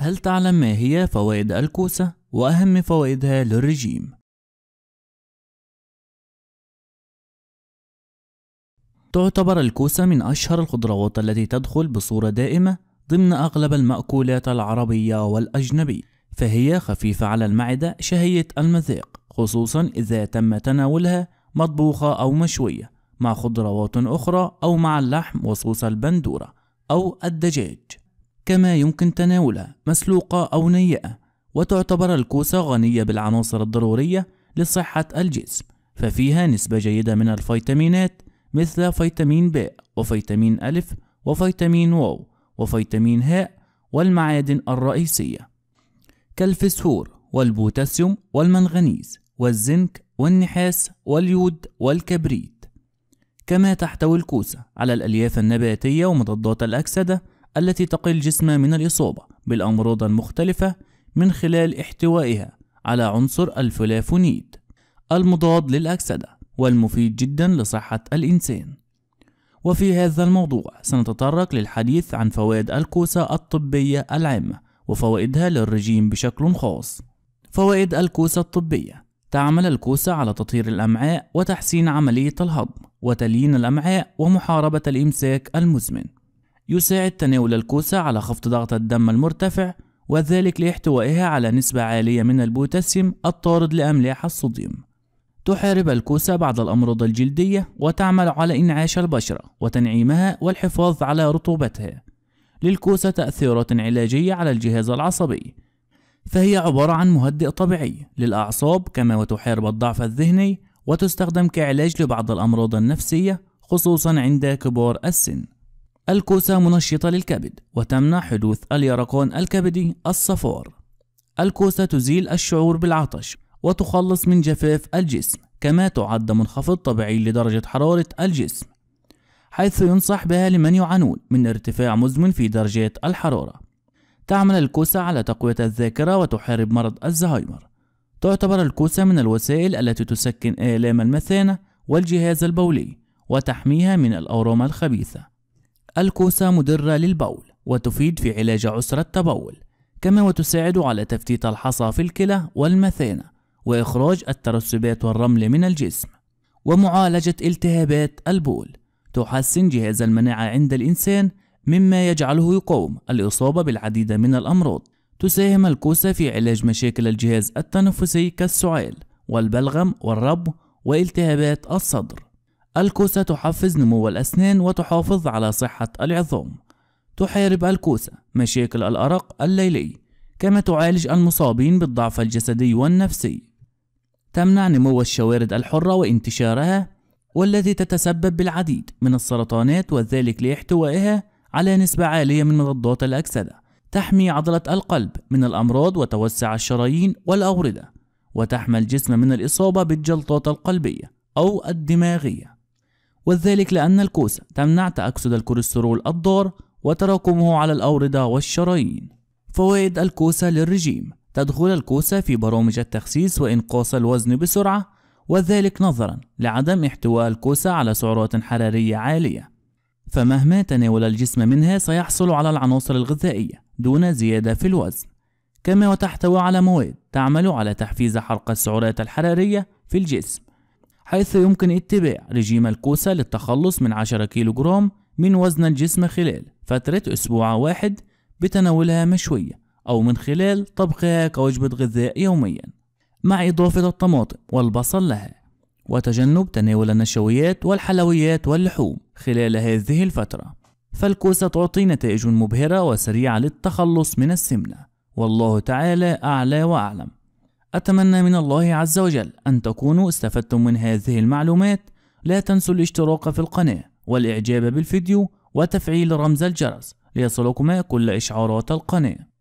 هل تعلم ما هي فوائد الكوسة وأهم فوائدها للرجيم؟ تعتبر الكوسة من أشهر الخضروات التي تدخل بصورة دائمة ضمن أغلب المأكولات العربية والأجنبية، فهي خفيفة على المعدة شهية المذاق، خصوصا إذا تم تناولها مطبوخة أو مشوية مع خضروات أخرى أو مع اللحم وصوص البندورة أو الدجاج كما يمكن تناولها مسلوقة أو نيئة وتعتبر الكوسة غنية بالعناصر الضرورية لصحة الجسم ففيها نسبة جيدة من الفيتامينات مثل فيتامين ب وفيتامين ألف وفيتامين واو وفيتامين هاء والمعادن الرئيسية كالفسفور والبوتاسيوم والمنغنيز والزنك والنحاس واليود والكبريت كما تحتوي الكوسة على الألياف النباتية ومضادات الأكسدة التي تقي الجسم من الإصابة بالأمراض المختلفة من خلال احتوائها على عنصر الفلافونيد المضاد للأكسدة والمفيد جدا لصحة الإنسان وفي هذا الموضوع سنتطرق للحديث عن فوائد الكوسة الطبية العامة وفوائدها للرجيم بشكل خاص فوائد الكوسة الطبية تعمل الكوسة على تطهير الأمعاء وتحسين عملية الهضم وتليين الأمعاء ومحاربة الإمساك المزمن يساعد تناول الكوسة على خفض ضغط الدم المرتفع وذلك لاحتوائها على نسبة عالية من البوتاسيوم الطارد لأملاح الصوديوم تحارب الكوسة بعض الأمراض الجلدية وتعمل على إنعاش البشرة وتنعيمها والحفاظ على رطوبتها للكوسة تأثيرات علاجية على الجهاز العصبي فهي عبارة عن مهدئ طبيعي للأعصاب كما وتحارب الضعف الذهني وتستخدم كعلاج لبعض الأمراض النفسية خصوصا عند كبار السن الكوسة منشطة للكبد وتمنع حدوث اليرقان الكبدي الصفار الكوسة تزيل الشعور بالعطش وتخلص من جفاف الجسم كما تعد منخفض طبيعي لدرجة حرارة الجسم حيث ينصح بها لمن يعانون من ارتفاع مزمن في درجات الحرارة تعمل الكوسة على تقوية الذاكرة وتحارب مرض الزهايمر تعتبر الكوسة من الوسائل التي تسكن آلام المثانة والجهاز البولي وتحميها من الأورام الخبيثة الكوسة مدرة للبول وتفيد في علاج عسر التبول كما وتساعد على تفتيت الحصى في الكلى والمثانة وإخراج الترسبات والرمل من الجسم ومعالجة التهابات البول تحسن جهاز المناعة عند الإنسان مما يجعله يقاوم الإصابة بالعديد من الأمراض تساهم الكوسة في علاج مشاكل الجهاز التنفسي كالسعال والبلغم والربو والتهابات الصدر الكوسة تحفز نمو الأسنان وتحافظ على صحة العظام تحارب الكوسة مشاكل الأرق الليلي كما تعالج المصابين بالضعف الجسدي والنفسي تمنع نمو الشوارد الحرة وانتشارها والتي تتسبب بالعديد من السرطانات وذلك لاحتوائها على نسبة عالية من مضادات الأكسدة تحمي عضلة القلب من الأمراض وتوسع الشرايين والأوردة وتحمي الجسم من الإصابة بالجلطات القلبية أو الدماغية وذلك لأن الكوسة تمنع تأكسد الكوليسترول الضار وتراكمه على الأوردة والشرايين فوائد الكوسة للرجيم تدخل الكوسة في برامج التخسيس وإنقاص الوزن بسرعة وذلك نظرا لعدم احتواء الكوسة على سعرات حرارية عالية فمهما تناول الجسم منها سيحصل على العناصر الغذائية دون زيادة في الوزن كما وتحتوي على مواد تعمل على تحفيز حرق السعرات الحرارية في الجسم حيث يمكن اتباع رجيم الكوسة للتخلص من 10 كيلو جرام من وزن الجسم خلال فترة أسبوع واحد بتناولها مشوية أو من خلال طبخها كوجبة غذاء يوميا مع إضافة الطماطم والبصل لها وتجنب تناول النشويات والحلويات واللحوم خلال هذه الفترة فالكوسة تعطي نتائج مبهرة وسريعة للتخلص من السمنة والله تعالى أعلى وأعلم أتمنى من الله عز وجل أن تكونوا استفدتم من هذه المعلومات لا تنسوا الاشتراك في القناة والإعجاب بالفيديو وتفعيل رمز الجرس ليصلكما كل إشعارات القناة